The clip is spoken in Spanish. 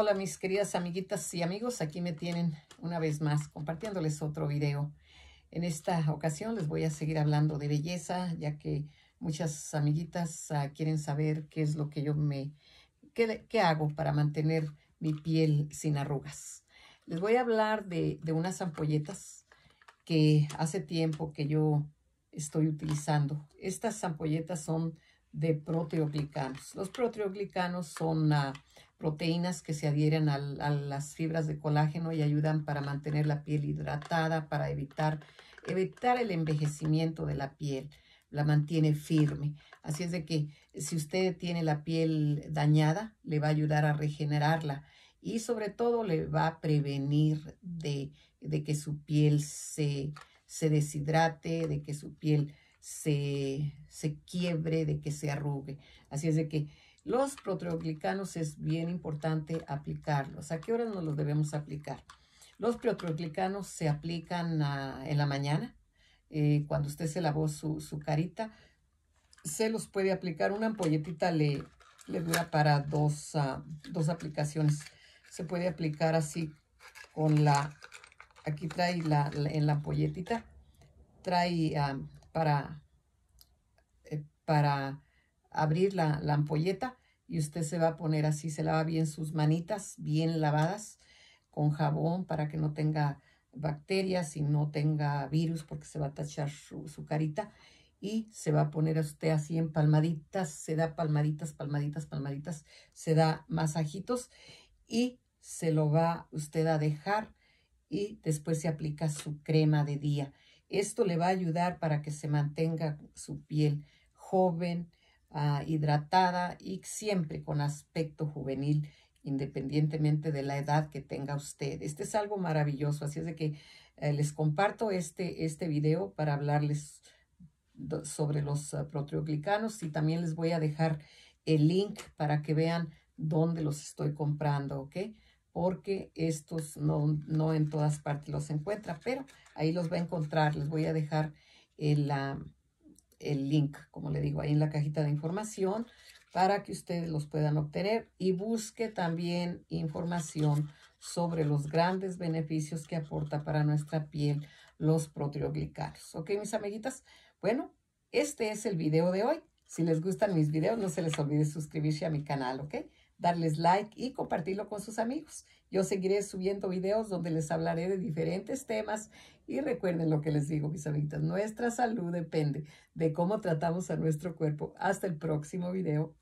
Hola mis queridas amiguitas y amigos, aquí me tienen una vez más compartiéndoles otro video. En esta ocasión les voy a seguir hablando de belleza, ya que muchas amiguitas ah, quieren saber qué es lo que yo me, qué, hago para mantener mi piel sin arrugas. Les voy a hablar de, unas ampolletas que hace tiempo que yo estoy utilizando. Estas ampolletas son de proteoglicanos. Los proteoglicanos son ah, proteínas que se adhieren a las fibras de colágeno y ayudan para mantener la piel hidratada, para evitar, evitar el envejecimiento de la piel, la mantiene firme. Así es de que si usted tiene la piel dañada, le va a ayudar a regenerarla y sobre todo le va a prevenir de, que su piel se, deshidrate, de que su piel se, se quiebre, de que se arrugue. Así es de que los proteoglicanos es bien importante aplicarlos. ¿A qué hora nos los debemos aplicar? Los proteoglicanos se aplican ah, en la mañana, eh, cuando usted se lavó su, carita. Se los puede aplicar, una ampolletita le, le dura para dos, ah, aplicaciones. Se puede aplicar así con la, aquí trae la, en la ampolletita, trae ah, para, eh, para abrir la, ampolleta y usted se va a poner así, se lava bien sus manitas, bien lavadas con jabón para que no tenga bacterias y no tenga virus porque se va a tachar su, su carita y se va a poner a usted así en palmaditas, se da palmaditas, palmaditas, palmaditas, se da masajitos y se lo va usted a dejar y después se aplica su crema de día. Esto le va a ayudar para que se mantenga su piel joven, Ah, hidratada y siempre con aspecto juvenil independientemente de la edad que tenga usted. Este es algo maravilloso, así es de que eh, les comparto este, este video para hablarles sobre los ah, proteoglicanos y también les voy a dejar el link para que vean dónde los estoy comprando, ¿ok? Porque estos no, no en todas partes los encuentra, pero ahí los va a encontrar. Les voy a dejar el, el link, como le digo, ahí en la cajita de información para que ustedes los puedan obtener y busque también información sobre los grandes beneficios que aporta para nuestra piel los proteoglicanos. ¿Ok, mis amiguitas? Bueno, este es el video de hoy. Si les gustan mis videos, no se les olvide suscribirse a mi canal, ¿ok? darles like y compartirlo con sus amigos. Yo seguiré subiendo videos donde les hablaré de diferentes temas y recuerden lo que les digo, mis amiguitas, nuestra salud depende de cómo tratamos a nuestro cuerpo. Hasta el próximo video.